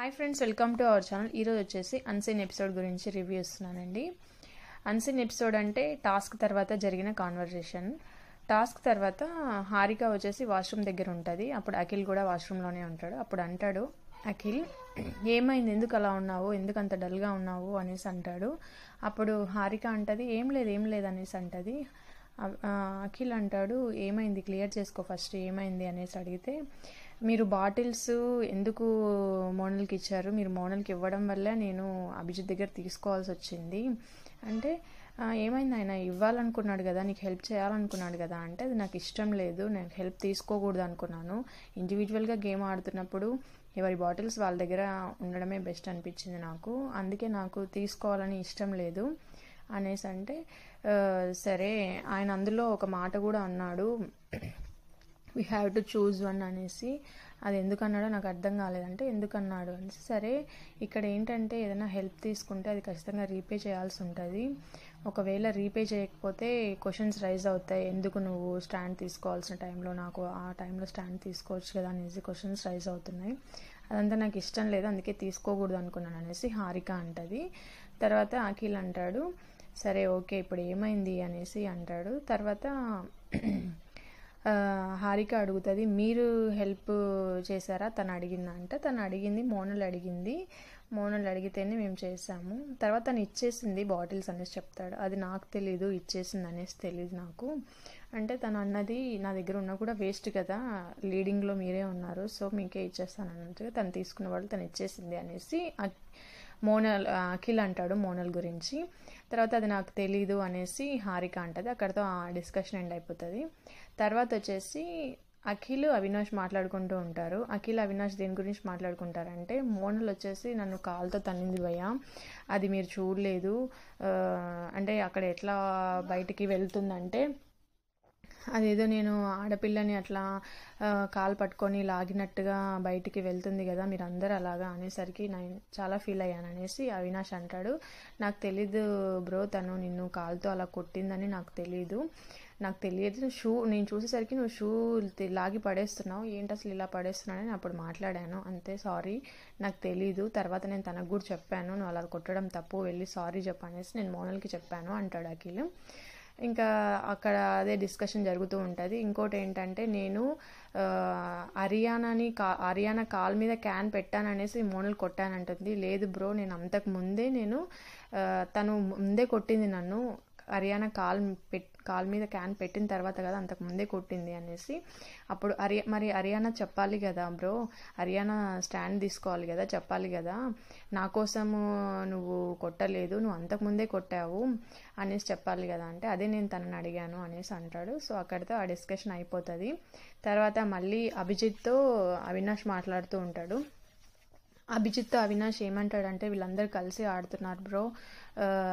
hi friends welcome to our channel ఈరోజు వచ్చేసి unseen episode గురించి రివ్యూ ఇస్తున్నానండి అన్సీన్ ఎపిసోడ్ అంటే టాస్క్ తర్వాత జరిగిన కాన్వర్జేషన్ టాస్క్ తర్వాత హారిక వచ్చేసి వాష్రూమ్ దగ్గర ఉంటుంది అప్పుడు అఖిల్ కూడా వాష్రూమ్లోనే ఉంటాడు అప్పుడు అంటాడు అఖిల్ ఏమైంది ఎందుకు అలా ఉన్నావు ఎందుకు అంత డల్గా ఉన్నావు అనేసి అంటాడు అప్పుడు హారిక అంటది ఏం లేదు ఏం లేదు అనేసి అంటది అఖిల్ అంటాడు ఏమైంది క్లియర్ చేసుకో ఫస్ట్ ఏమైంది అనేసి అడిగితే మీరు బాటిల్స్ ఎందుకు మోనల్కి ఇచ్చారు మీరు మోనల్కి ఇవ్వడం వల్ల నేను అభిజిత్ దగ్గర తీసుకోవాల్సి వచ్చింది అంటే ఏమైంది ఆయన ఇవ్వాలనుకున్నాడు కదా నీకు హెల్ప్ చేయాలనుకున్నాడు కదా అంటే అది నాకు ఇష్టం లేదు నేను హెల్ప్ తీసుకోకూడదు అనుకున్నాను ఇండివిజువల్గా గేమ్ ఆడుతున్నప్పుడు ఎవరి బాటిల్స్ వాళ్ళ దగ్గర ఉండడమే బెస్ట్ అనిపించింది నాకు అందుకే నాకు తీసుకోవాలని ఇష్టం లేదు అనేసి అంటే సరే ఆయన అందులో ఒక మాట కూడా అన్నాడు we have to choose one అనేసి అది ఎందుకన్నాడో నాకు అర్థం కాలేదంటే ఎందుకన్నాడు అనేసి సరే ఇక్కడ ఏంటంటే ఏదైనా హెల్ప్ తీసుకుంటే అది ఖచ్చితంగా రీపే చేయాల్సి ఉంటుంది ఒకవేళ రీపే చేయకపోతే క్వశ్చన్స్ రైజ్ అవుతాయి ఎందుకు నువ్వు స్టాండ్ తీసుకోవాల్సిన టైంలో నాకు ఆ టైంలో స్టాండ్ తీసుకోవచ్చు కదా అనేసి క్వశ్చన్స్ రైజ్ అవుతున్నాయి అదంతా నాకు ఇష్టం లేదు అందుకే తీసుకోకూడదు అనుకున్నాను అనేసి హారిక అంటది తర్వాత అఖిల్ అంటాడు సరే ఓకే ఇప్పుడు ఏమైంది అనేసి అంటాడు తర్వాత హారిక అడుగుతుంది మీరు హెల్ప్ చేశారా తను అడిగిందా అంటే తను అడిగింది మోనల్ అడిగింది మోనల్ అడిగితేనే మేము చేసాము తర్వాత తను ఇచ్చేసింది బాటిల్స్ అనేసి చెప్తాడు అది నాకు తెలీదు ఇచ్చేసింది అనేసి తెలియదు నాకు అంటే తను అన్నది నా దగ్గర ఉన్న కూడా వేస్ట్ కదా లీడింగ్లో మీరే ఉన్నారు సో మీకే ఇచ్చేస్తాను అన్నట్టుగా తను తీసుకున్న వాళ్ళు తను ఇచ్చేసింది అనేసి మోనల్ అఖిల్ అంటాడు మోనల్ గురించి తర్వాత అది నాకు తెలీదు అనేసి హారిక అంటది అక్కడతో ఆ డిస్కషన్ ఎండ్ అయిపోతుంది తర్వాత వచ్చేసి అఖిల్ అవినాష్ మాట్లాడుకుంటూ ఉంటారు అఖిల్ అవినాష్ దేని గురించి మాట్లాడుకుంటారంటే మోనల్ వచ్చేసి నన్ను కాలుతో తన్నింది భయ అది మీరు చూడలేదు అంటే అక్కడ ఎట్లా బయటికి వెళ్తుందంటే అదేదో నేను ఆడపిల్లని అట్లా కాలు పట్టుకొని లాగినట్టుగా బయటికి వెళ్తుంది కదా మీరు అందరు అలాగా అనేసరికి నేను చాలా ఫీల్ అయ్యాను అనేసి అవినాష్ అంటాడు నాకు తెలీదు బ్రో తను నిన్ను కాలుతో అలా కొట్టిందని నాకు తెలీదు నాకు తెలియదు షూ నేను చూసేసరికి నువ్వు షూ లాగి పడేస్తున్నావు ఏంటి అసలు ఇలా పడేస్తున్నావు అని అప్పుడు మాట్లాడాను అంతే సారీ నాకు తెలీదు తర్వాత నేను తనకు కూడా చెప్పాను నువ్వు అలా కొట్టడం తప్పు వెళ్ళి సారీ చెప్పనేసి నేను మోనల్కి చెప్పాను అంటాడు అఖిల్ ఇంకా అక్కడ అదే డిస్కషన్ జరుగుతూ ఉంటుంది ఇంకోటి ఏంటంటే నేను హర్యానాని కా హర్యానా కాల్ మీద క్యాన్ పెట్టాననేసి మోనల్ కొట్టానంటుంది లేదు బ్రో నేను అంతకు ముందే నేను తను ముందే కొట్టింది నన్ను అరియానా కాల్ పెట్ కాల్ మీద క్యాన్ పెట్టిన తర్వాత కదా అంతకుముందే కొట్టింది అనేసి అప్పుడు అరియా మరి అరియానా చెప్పాలి కదా బ్రో అరియానా స్టాండ్ తీసుకోవాలి కదా చెప్పాలి కదా నా కోసము నువ్వు కొట్టలేదు నువ్వు అంతకుముందే కొట్టావు అనేసి చెప్పాలి కదా అంటే అదే నేను తనని అడిగాను అనేసి అంటాడు సో అక్కడితో ఆ డిస్కషన్ అయిపోతుంది తర్వాత మళ్ళీ అభిజిత్తో అవినాష్ మాట్లాడుతూ ఉంటాడు అభిజిత్ అవినాష్ ఏమంటాడంటే వీళ్ళందరూ కలిసి ఆడుతున్నారు బ్రో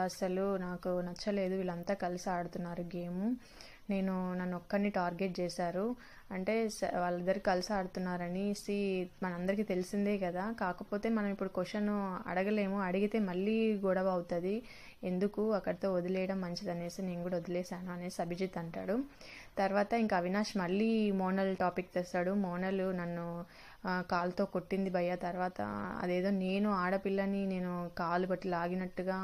అసలు నాకు నచ్చలేదు వీళ్ళంతా కలిసి ఆడుతున్నారు గేము నేను నన్ను ఒక్కరిని టార్గెట్ చేశారు అంటే వాళ్ళిద్దరు కలిసి ఆడుతున్నారనేసి మనందరికీ తెలిసిందే కదా కాకపోతే మనం ఇప్పుడు క్వశ్చన్ అడగలేము అడిగితే మళ్ళీ గొడవ అవుతుంది ఎందుకు అక్కడితో వదిలేయడం మంచిదనేసి నేను కూడా వదిలేశాను అనేసి అభిజిత్ అంటాడు తర్వాత ఇంకా అవినాష్ మళ్ళీ మోనల్ టాపిక్ తెస్తాడు మోనల్ నన్ను కాలుతో కొట్టింది భయ్య తర్వాత అదేదో నేను ఆడపిల్లని నేను కాలు బట్టి లాగినట్టుగా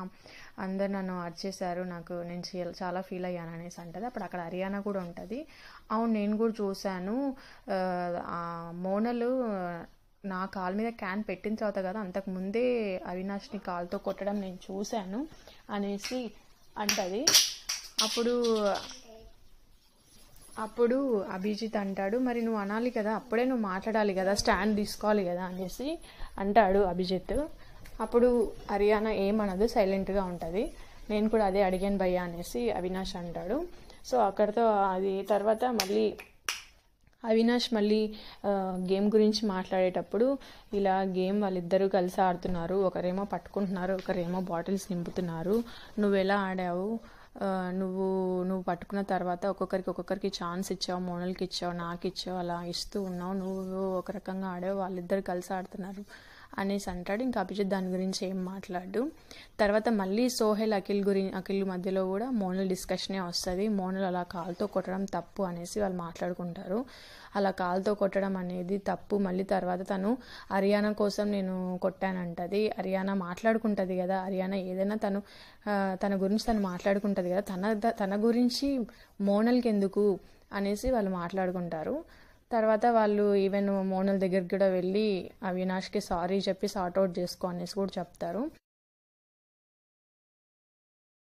అందరు నన్ను అరిచేశారు నాకు నేను చాలా ఫీల్ అయ్యాను అనేసి అంటది అప్పుడు అక్కడ హర్యానా కూడా ఉంటుంది అవును నేను కూడా చూశాను మోనలు నా కాల్ మీద క్యాన్ పెట్టిన తర్వాత కదా అంతకు ముందే అవినాష్ని కాల్తో కొట్టడం నేను చూశాను అనేసి అంటది అప్పుడు అప్పుడు అభిజిత్ అంటాడు మరి నువ్వు అనాలి కదా అప్పుడే నువ్వు మాట్లాడాలి కదా స్టాండ్ తీసుకోవాలి కదా అనేసి అంటాడు అభిజిత్ అప్పుడు హరియానా ఏమనదు సైలెంట్గా ఉంటుంది నేను కూడా అదే అడిగాను భయ్య అనేసి అవినాష్ అంటాడు సో అక్కడితో అది తర్వాత మళ్ళీ అవినాష్ మళ్ళీ గేమ్ గురించి మాట్లాడేటప్పుడు ఇలా గేమ్ వాళ్ళిద్దరూ కలిసి ఆడుతున్నారు ఒకరేమో పట్టుకుంటున్నారు ఒకరేమో బాటిల్స్ నింపుతున్నారు నువ్వు ఎలా ఆడావు నువ్వు నువ్వు పట్టుకున్న తర్వాత ఒక్కొక్కరికి ఒక్కొక్కరికి ఛాన్స్ ఇచ్చావు మోనల్కి ఇచ్చావు నాకు ఇచ్చావు అలా ఇస్తూ ఉన్నావు నువ్వు ఒక రకంగా ఆడావు వాళ్ళిద్దరు కలిసి ఆడుతున్నారు అనేసి అంటాడు ఇంకా అభిజిత్ దాని గురించి ఏం మాట్లాడు తర్వాత మళ్ళీ సోహెల్ అఖిల్ గురి అఖిల్ మధ్యలో కూడా మోనల్ డిస్కషనే వస్తుంది మోనల్ అలా కాలుతో కొట్టడం తప్పు అనేసి వాళ్ళు మాట్లాడుకుంటారు అలా కాలుతో కొట్టడం అనేది తప్పు మళ్ళీ తర్వాత తను హర్యానా కోసం నేను కొట్టానంటది హర్యానా మాట్లాడుకుంటుంది కదా హర్యానా ఏదైనా తను తన గురించి తను మాట్లాడుకుంటుంది కదా తన తన గురించి మోనల్కి ఎందుకు అనేసి వాళ్ళు మాట్లాడుకుంటారు తర్వాత వాళ్ళు ఈవెన్ మోనల్ దగ్గరికి కూడా వెళ్ళి అవినాష్కి సారీ చెప్పి సార్ట్అవుట్ చేసుకో అనేసి కూడా చెప్తారు